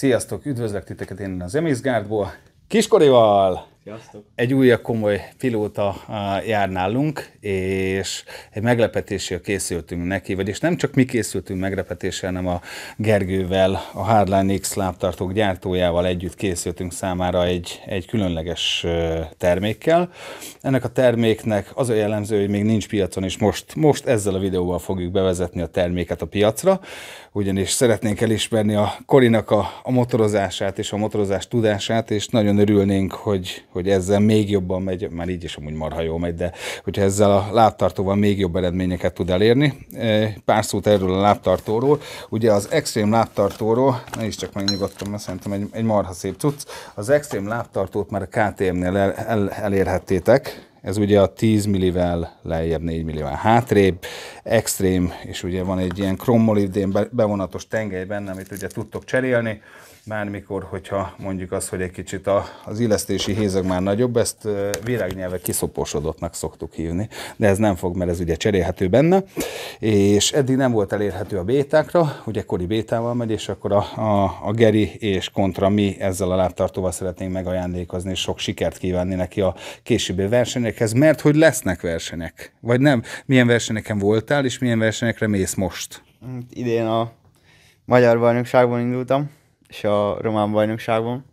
Sziasztok, üdvözlök titeket én az Emészgárdból. Kiskorival! Sziasztok. Egy újabb komoly pilóta jár nálunk, és egy meglepetéssel készültünk neki, vagyis nem csak mi készültünk meglepetéssel, hanem a Gergővel, a Hardline X láptartók gyártójával együtt készültünk számára egy, egy különleges termékkel. Ennek a terméknek az a jellemző, hogy még nincs piacon, és most, most ezzel a videóval fogjuk bevezetni a terméket a piacra, ugyanis szeretnénk elismerni a Korinak a, a motorozását és a motorozás tudását, és nagyon örülnénk, hogy hogy ezzel még jobban megy, már így is amúgy marha jól megy, de hogyha ezzel a láptartóval még jobb eredményeket tud elérni. E, pár szót erről a láptartóról. Ugye az extrém láptartóról, ne is csak megnyugodtam, mert szerintem egy, egy marha szép cucc, az extrém láptartót már a KTM-nél el, el, elérhettétek, ez ugye a 10 millivel lejjebb, 4 millivel hátrébb, extrém, és ugye van egy ilyen krommolidén bevonatos tengely benne, amit ugye tudtok cserélni, bármikor, hogyha mondjuk az, hogy egy kicsit a, az illesztési hézag már nagyobb, ezt virágnyelve kiszoposodottnak szoktuk hívni, de ez nem fog, mert ez ugye cserélhető benne, és eddig nem volt elérhető a bétákra, ugye kori bétával megy, és akkor a, a, a Geri és kontra mi ezzel a láptartóval szeretnénk megajándékozni, és sok sikert kívánni neki a későbbi versenyre, versenyekhez, mert hogy lesznek versenyek. Vagy nem, milyen versenyeken voltál, és milyen versenyekre mész most? Hát idén a Magyar Bajnokságban indultam, és a Román Bajnokságban.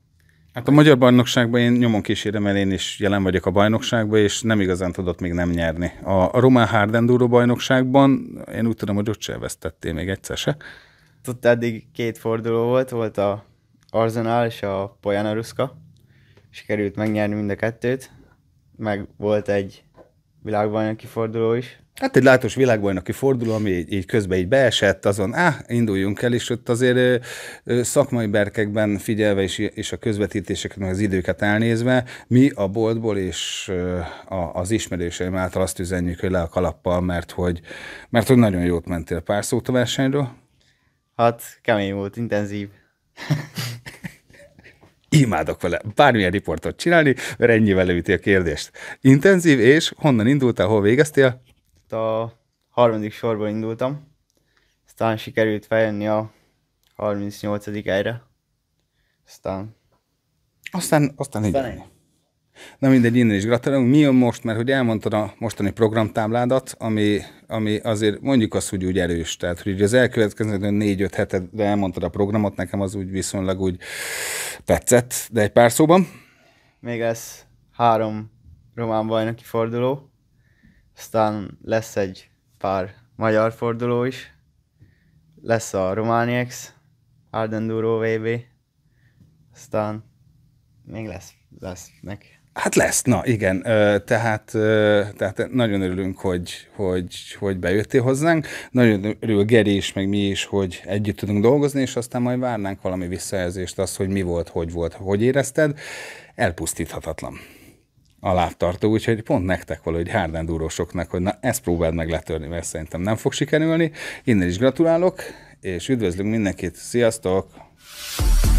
Hát a Magyar Bajnokságban én nyomon kísérem, mert én is jelen vagyok a bajnokságban, és nem igazán tudott még nem nyerni. A, a Román Hard Enduro bajnokságban én úgy tudom, hogy ott sem vesztettél még egyszer se. Ott eddig két forduló volt, volt a Arsenal és a Pojana Ruszka. került megnyerni mind a kettőt, meg volt egy világbajnoki forduló is. Hát egy látos világbajnoki forduló, ami így, így közben így beesett, azon áh, induljunk el, és ott azért ö, ö, szakmai berkekben figyelve és, és a közvetítéseket, meg az időket elnézve, mi a boltból és ö, a, az ismerőseim által azt üzenjük, hogy le a kalappal, mert hogy, mert hogy nagyon jót mentél. Pár szót a versenyről? Hát kemény volt, intenzív. imádok vele bármilyen riportot csinálni, mert ennyivel üti a kérdést. Intenzív, és honnan indultál, hol végeztél? A harmadik sorból indultam, aztán sikerült feljönni a 38. helyre. Aztán... Aztán, aztán, aztán így. Na mindegy, innen is gratulálunk. Mi most, mert hogy elmondtad a mostani programtábládat, ami, ami azért mondjuk azt, hogy úgy erős. Tehát, hogy az elkövetkező öt, 5 hetedre elmondtad a programot, nekem az úgy viszonylag úgy tetszett, de egy pár szóban. Még lesz három román bajnoki forduló, aztán lesz egy pár magyar forduló is, lesz a Romániex, Ardenduro VB, aztán még lesz, lesz meg. Hát lesz, na igen, tehát, tehát nagyon örülünk, hogy, hogy, hogy bejöttél hozzánk, nagyon örül Geri is, meg mi is, hogy együtt tudunk dolgozni, és aztán majd várnánk valami visszajelzést, az, hogy mi volt, hogy volt, hogy érezted, elpusztíthatatlan a lábtartó, úgyhogy pont nektek valahogy durósoknak, hogy na ezt próbáld meg letörni, mert szerintem nem fog sikerülni. Innen is gratulálok, és üdvözlünk mindenkit, sziasztok!